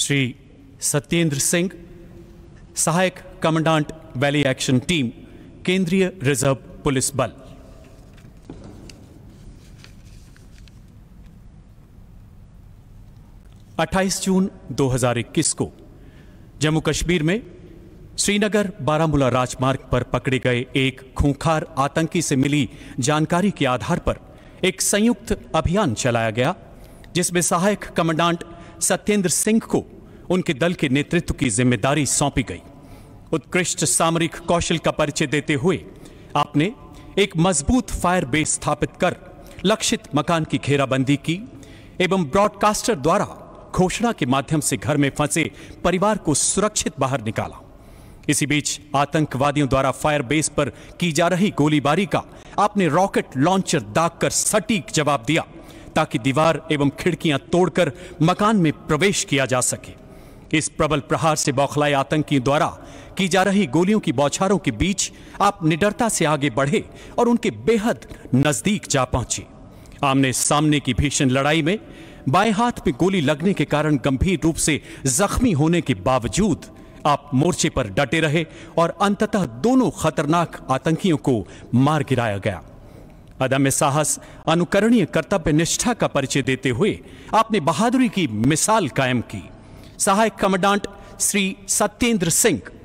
श्री सत्येंद्र सिंह सहायक commandant valley action team केंद्रीय reserve police बल अट्ठाईस जून 2021 को जम्मू कश्मीर में श्रीनगर बारामूला राजमार्ग पर पकड़े गए एक खूंखार आतंकी से मिली जानकारी के आधार पर एक संयुक्त अभियान चलाया गया जिसमें सहायक कमांडेंट सत्येंद्र सिंह को उनके दल के नेतृत्व की जिम्मेदारी सौंपी गई उत्कृष्ट सामरिक कौशल का परिचय देते हुए आपने एक मजबूत फायर बेस स्थापित कर लक्षित मकान की घेराबंदी की एवं ब्रॉडकास्टर द्वारा घोषणा के माध्यम से घर में फंसे परिवार को सुरक्षित बाहर निकाला इसी बीच आतंकवादियों द्वारा फायर बेस पर की जा रही गोलीबारी का आपने रॉकेट लॉन्चर दाग कर सटीक जवाब दिया ताकि दीवार एवं खिड़कियां तोड़कर मकान में प्रवेश किया जा सके इस प्रबल प्रहार से बौखलाए आतंकियों द्वारा की जा रही गोलियों की बौछारों के बीच आप निडरता से आगे बढ़े और उनके बेहद नजदीक जा पहुंचे आमने सामने की भीषण लड़ाई में बाएं हाथ में गोली लगने के कारण गंभीर रूप से जख्मी होने के बावजूद आप मोर्चे पर डटे रहे और अंततः दोनों खतरनाक आतंकियों को मार गिराया गया अदम्य साहस अनुकरणीय कर्तव्य निष्ठा का परिचय देते हुए आपने बहादुरी की मिसाल कायम की सहायक कमांडेंट श्री सत्येंद्र सिंह